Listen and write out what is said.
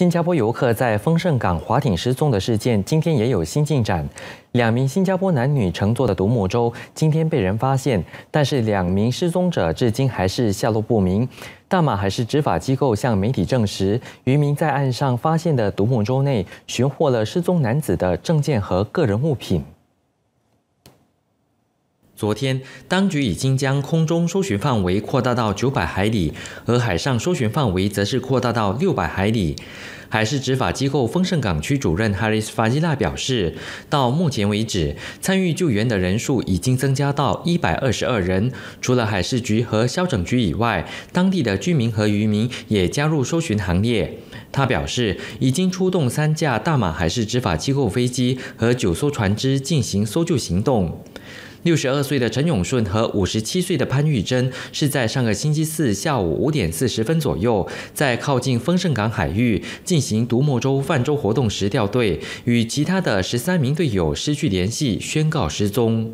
新加坡游客在丰盛港滑艇失踪的事件今天也有新进展。两名新加坡男女乘坐的独木舟今天被人发现，但是两名失踪者至今还是下落不明。大马海事执法机构向媒体证实，渔民在岸上发现的独木舟内寻获了失踪男子的证件和个人物品。昨天，当局已经将空中搜寻范围扩大到九百海里，而海上搜寻范围则是扩大到六百海里。海事执法机构丰盛港区主任哈里斯·法基拉表示，到目前为止，参与救援的人数已经增加到122人。除了海事局和消拯局以外，当地的居民和渔民也加入搜寻行列。他表示，已经出动三架大马海事执法机构飞机和九艘船只进行搜救行动。六十二岁的陈永顺和五十七岁的潘玉珍是在上个星期四下午五点四十分左右，在靠近丰盛港海域进行独木舟泛舟活动时掉队，与其他的十三名队友失去联系，宣告失踪。